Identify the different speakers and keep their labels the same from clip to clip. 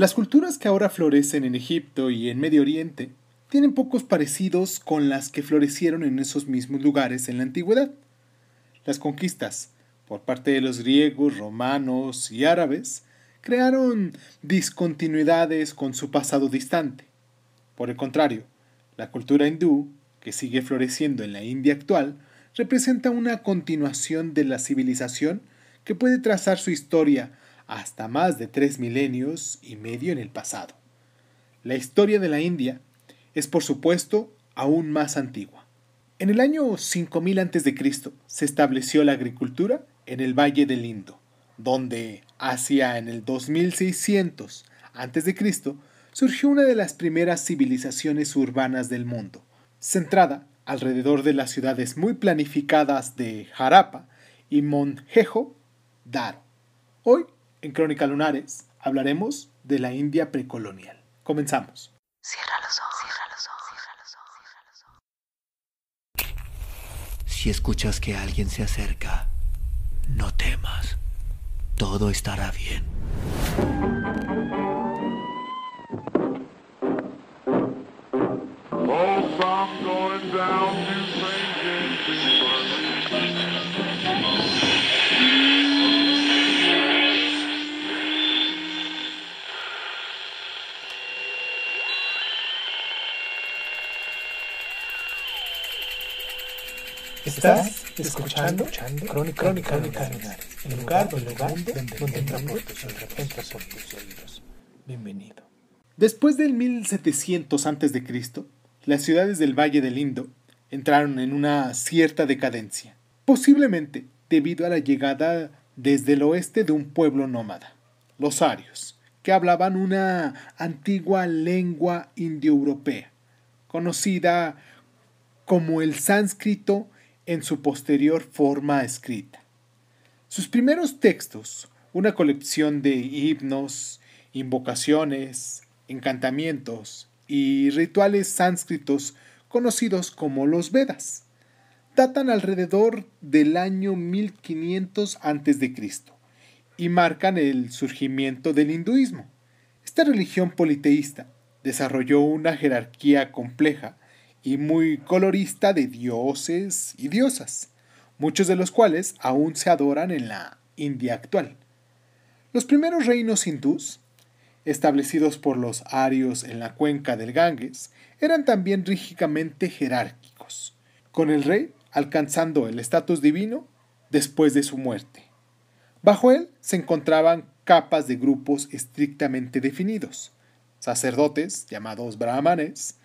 Speaker 1: Las culturas que ahora florecen en Egipto y en Medio Oriente tienen pocos parecidos con las que florecieron en esos mismos lugares en la antigüedad. Las conquistas por parte de los griegos, romanos y árabes crearon discontinuidades con su pasado distante. Por el contrario, la cultura hindú, que sigue floreciendo en la India actual, representa una continuación de la civilización que puede trazar su historia hasta más de tres milenios y medio en el pasado. La historia de la India es por supuesto aún más antigua. En el año 5000 a.C. se estableció la agricultura en el Valle del Indo, donde hacia en el 2600 a.C. surgió una de las primeras civilizaciones urbanas del mundo, centrada alrededor de las ciudades muy planificadas de Jarapa y Monjejo Daro. Hoy en Crónica Lunares hablaremos de la India precolonial. Comenzamos. Cierra los ojos, cierra los ojos. Si escuchas que alguien se acerca, no temas. Todo estará bien. Estás escuchando, Crónica, Crónica, Crónica en el lugar, el lugar donde, por tus oídos. Bienvenido. Después del 1700 a.C., las ciudades del Valle del Indo entraron en una cierta decadencia, posiblemente debido a la llegada desde el oeste de un pueblo nómada, los arios, que hablaban una antigua lengua indoeuropea, conocida como el sánscrito en su posterior forma escrita. Sus primeros textos, una colección de himnos, invocaciones, encantamientos y rituales sánscritos conocidos como los Vedas, datan alrededor del año 1500 a.C. y marcan el surgimiento del hinduismo. Esta religión politeísta desarrolló una jerarquía compleja y muy colorista de dioses y diosas, muchos de los cuales aún se adoran en la India actual. Los primeros reinos hindús, establecidos por los arios en la cuenca del Ganges, eran también rígidamente jerárquicos, con el rey alcanzando el estatus divino después de su muerte. Bajo él se encontraban capas de grupos estrictamente definidos, sacerdotes llamados brahmanes,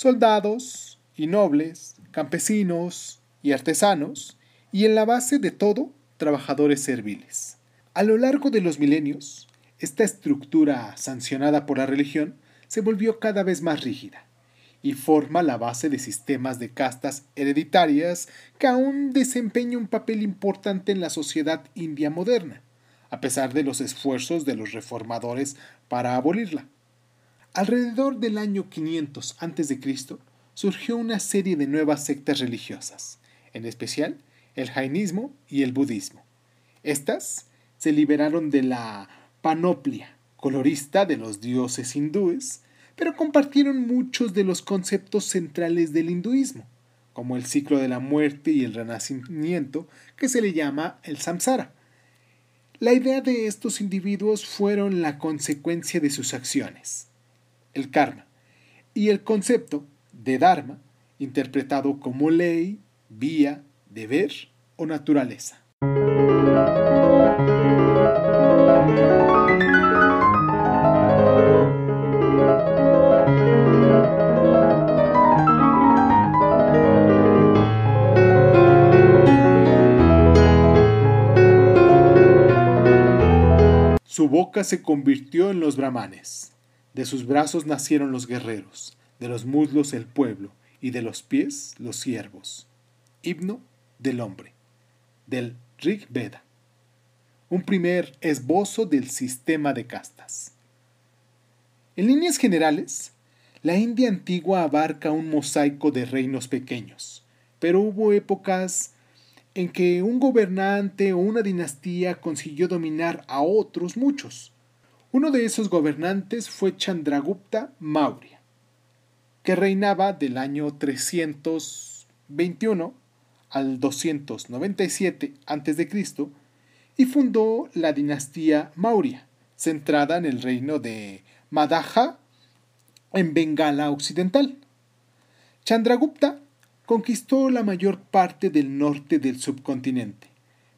Speaker 1: soldados y nobles, campesinos y artesanos, y en la base de todo, trabajadores serviles. A lo largo de los milenios, esta estructura sancionada por la religión se volvió cada vez más rígida y forma la base de sistemas de castas hereditarias que aún desempeñan un papel importante en la sociedad india moderna, a pesar de los esfuerzos de los reformadores para abolirla. Alrededor del año 500 a.C. surgió una serie de nuevas sectas religiosas, en especial el jainismo y el budismo. Estas se liberaron de la panoplia colorista de los dioses hindúes, pero compartieron muchos de los conceptos centrales del hinduismo, como el ciclo de la muerte y el renacimiento, que se le llama el samsara. La idea de estos individuos fueron la consecuencia de sus acciones el karma, y el concepto de dharma, interpretado como ley, vía, deber o naturaleza. Su boca se convirtió en los brahmanes. De sus brazos nacieron los guerreros, de los muslos el pueblo, y de los pies los siervos. Himno del hombre, del Rig Veda. Un primer esbozo del sistema de castas. En líneas generales, la India antigua abarca un mosaico de reinos pequeños, pero hubo épocas en que un gobernante o una dinastía consiguió dominar a otros muchos, uno de esos gobernantes fue Chandragupta Maurya, que reinaba del año 321 al 297 a.C. y fundó la dinastía Maurya, centrada en el reino de Madaja en Bengala Occidental. Chandragupta conquistó la mayor parte del norte del subcontinente,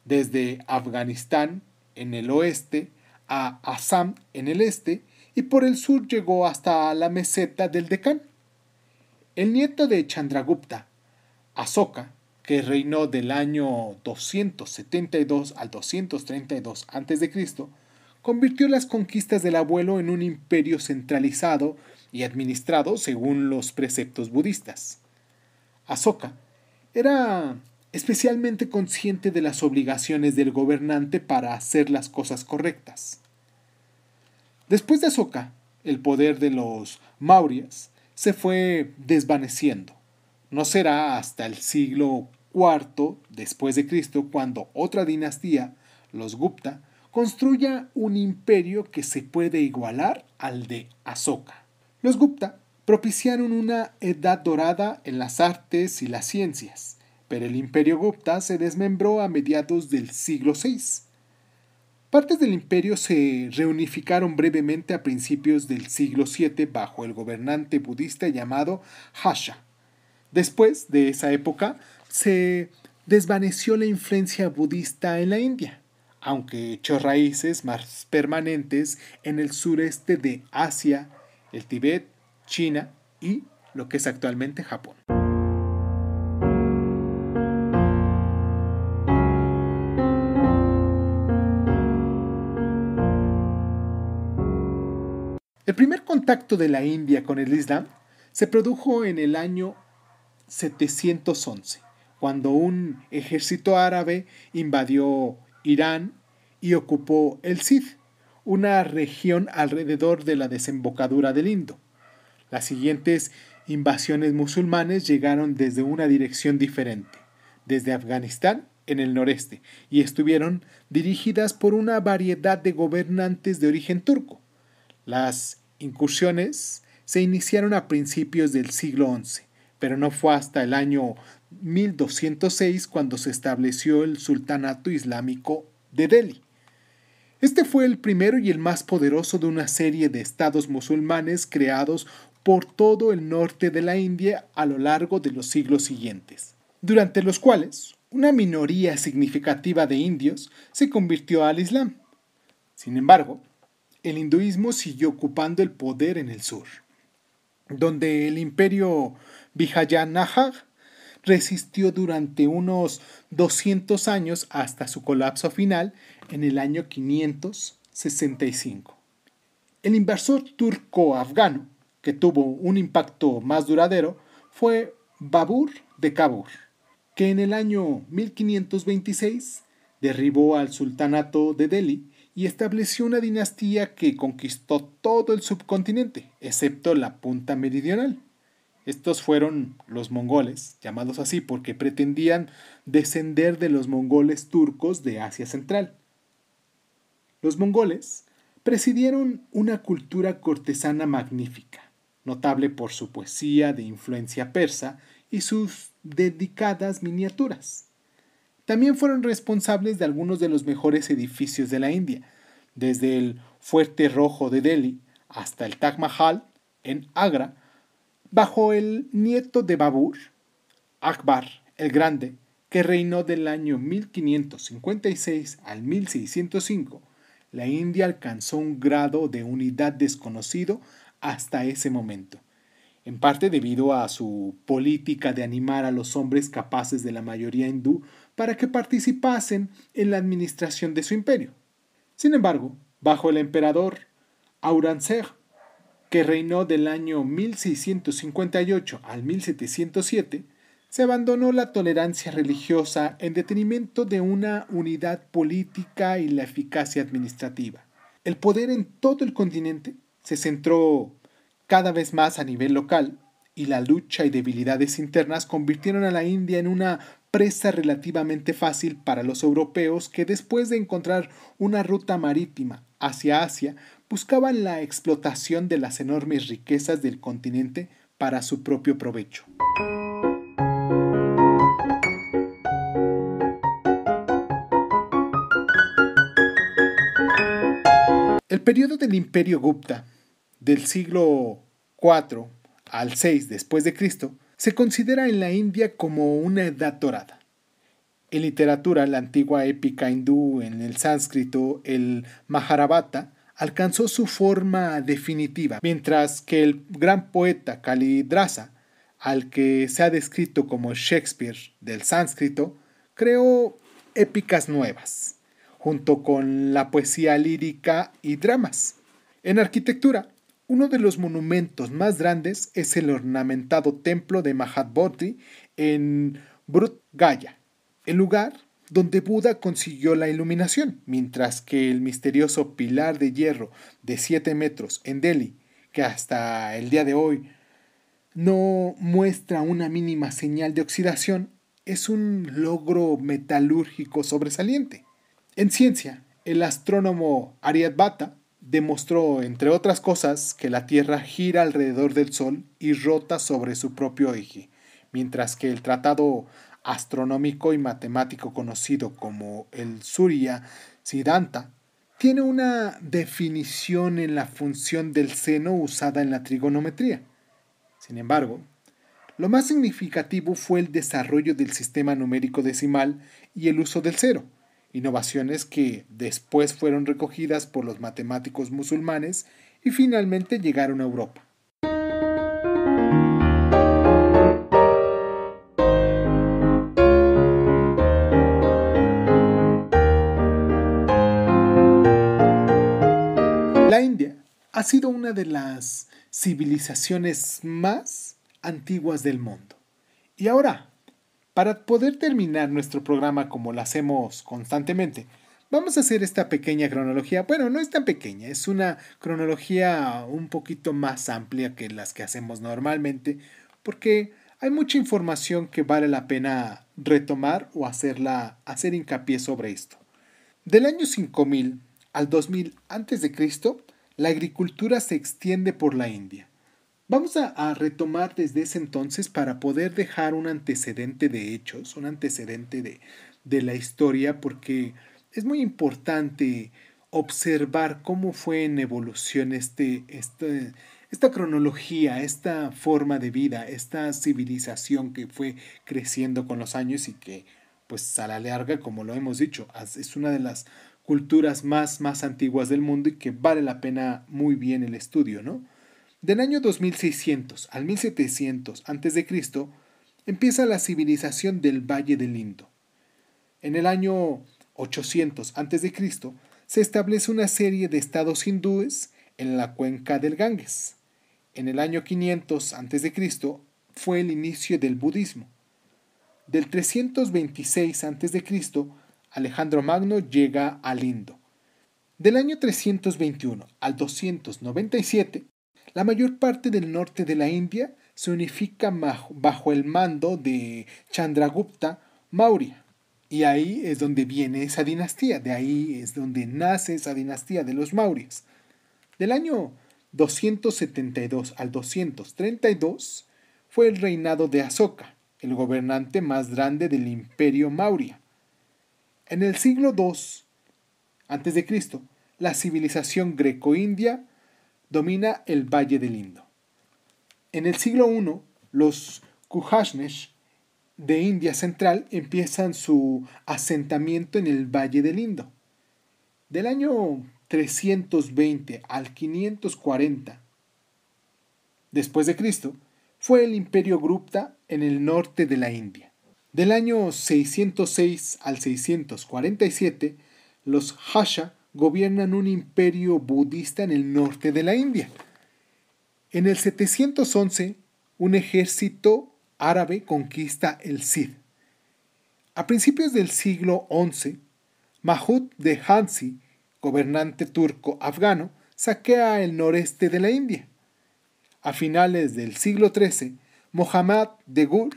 Speaker 1: desde Afganistán en el oeste a Assam en el este y por el sur llegó hasta la meseta del Deccan. El nieto de Chandragupta, Asoka, que reinó del año 272 al 232 a.C., convirtió las conquistas del abuelo en un imperio centralizado y administrado según los preceptos budistas. Asoka era especialmente consciente de las obligaciones del gobernante para hacer las cosas correctas. Después de Asoka, el poder de los Maurias se fue desvaneciendo. No será hasta el siglo IV después de Cristo cuando otra dinastía, los Gupta, construya un imperio que se puede igualar al de Asoka. Los Gupta propiciaron una edad dorada en las artes y las ciencias, pero el imperio Gupta se desmembró a mediados del siglo VI. Partes del imperio se reunificaron brevemente a principios del siglo VII bajo el gobernante budista llamado Hasha. Después de esa época se desvaneció la influencia budista en la India, aunque echó raíces más permanentes en el sureste de Asia, el Tíbet, China y lo que es actualmente Japón. El primer contacto de la India con el Islam se produjo en el año 711, cuando un ejército árabe invadió Irán y ocupó el Sid, una región alrededor de la desembocadura del Indo. Las siguientes invasiones musulmanes llegaron desde una dirección diferente, desde Afganistán en el noreste, y estuvieron dirigidas por una variedad de gobernantes de origen turco. Las incursiones se iniciaron a principios del siglo XI, pero no fue hasta el año 1206 cuando se estableció el Sultanato Islámico de Delhi. Este fue el primero y el más poderoso de una serie de estados musulmanes creados por todo el norte de la India a lo largo de los siglos siguientes, durante los cuales una minoría significativa de indios se convirtió al Islam. Sin embargo, el hinduismo siguió ocupando el poder en el sur, donde el imperio Vijayanagara resistió durante unos 200 años hasta su colapso final en el año 565. El inversor turco-afgano, que tuvo un impacto más duradero, fue Babur de Kabur, que en el año 1526 derribó al sultanato de Delhi y estableció una dinastía que conquistó todo el subcontinente, excepto la punta meridional. Estos fueron los mongoles, llamados así porque pretendían descender de los mongoles turcos de Asia Central. Los mongoles presidieron una cultura cortesana magnífica, notable por su poesía de influencia persa y sus dedicadas miniaturas. También fueron responsables de algunos de los mejores edificios de la India, desde el Fuerte Rojo de Delhi hasta el Taj Mahal en Agra, bajo el nieto de Babur, Akbar el Grande, que reinó del año 1556 al 1605. La India alcanzó un grado de unidad desconocido hasta ese momento, en parte debido a su política de animar a los hombres capaces de la mayoría hindú para que participasen en la administración de su imperio. Sin embargo, bajo el emperador Aurangzeb, que reinó del año 1658 al 1707, se abandonó la tolerancia religiosa en detenimiento de una unidad política y la eficacia administrativa. El poder en todo el continente se centró cada vez más a nivel local y la lucha y debilidades internas convirtieron a la India en una presa relativamente fácil para los europeos que después de encontrar una ruta marítima hacia Asia buscaban la explotación de las enormes riquezas del continente para su propio provecho. El periodo del imperio Gupta del siglo IV al 6 después de Cristo, se considera en la India como una edad dorada. En literatura, la antigua épica hindú en el sánscrito, el Maharabata, alcanzó su forma definitiva, mientras que el gran poeta Kalidrasa, al que se ha descrito como Shakespeare del sánscrito, creó épicas nuevas, junto con la poesía lírica y dramas. En arquitectura, uno de los monumentos más grandes es el ornamentado templo de Mahabodhi en Brut el lugar donde Buda consiguió la iluminación, mientras que el misterioso pilar de hierro de 7 metros en Delhi, que hasta el día de hoy no muestra una mínima señal de oxidación, es un logro metalúrgico sobresaliente. En ciencia, el astrónomo Aryabhata demostró, entre otras cosas, que la Tierra gira alrededor del Sol y rota sobre su propio eje, mientras que el tratado astronómico y matemático conocido como el Surya Siddhanta tiene una definición en la función del seno usada en la trigonometría. Sin embargo, lo más significativo fue el desarrollo del sistema numérico decimal y el uso del cero innovaciones que después fueron recogidas por los matemáticos musulmanes y finalmente llegaron a Europa. La India ha sido una de las civilizaciones más antiguas del mundo. Y ahora para poder terminar nuestro programa como lo hacemos constantemente, vamos a hacer esta pequeña cronología. Bueno, no es tan pequeña, es una cronología un poquito más amplia que las que hacemos normalmente, porque hay mucha información que vale la pena retomar o hacerla, hacer hincapié sobre esto. Del año 5000 al 2000 a.C., la agricultura se extiende por la India Vamos a, retomar desde ese entonces para poder dejar un antecedente de hechos, un antecedente de, de la historia, porque es muy importante observar cómo fue en evolución este, este, esta cronología, esta forma de vida, esta civilización que fue creciendo con los años y que, pues a la larga, como lo hemos dicho, es una de las culturas más, más antiguas del mundo y que vale la pena muy bien el estudio, ¿no? Del año 2600 al 1700 a.C. empieza la civilización del Valle del Indo. En el año 800 a.C. se establece una serie de estados hindúes en la cuenca del Ganges. En el año 500 a.C. fue el inicio del budismo. Del 326 a.C., Alejandro Magno llega al Indo. Del año 321 al 297 la mayor parte del norte de la India se unifica bajo el mando de Chandragupta Maurya. Y ahí es donde viene esa dinastía, de ahí es donde nace esa dinastía de los Mauryas. Del año 272 al 232 fue el reinado de Asoka, el gobernante más grande del imperio Maurya. En el siglo II Cristo la civilización greco-india domina el Valle del Indo. En el siglo I, los Kujashnesh de India Central empiezan su asentamiento en el Valle del Indo. Del año 320 al 540 después de Cristo fue el imperio Gupta en el norte de la India. Del año 606 al 647 los Hasha gobiernan un imperio budista en el norte de la India. En el 711, un ejército árabe conquista el Cid. A principios del siglo XI, Mahud de Hansi, gobernante turco afgano, saquea el noreste de la India. A finales del siglo XIII, Mohammad de Gur,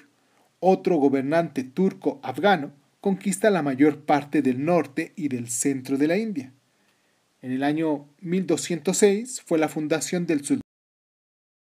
Speaker 1: otro gobernante turco afgano, conquista la mayor parte del norte y del centro de la India. En el año 1206 fue la fundación del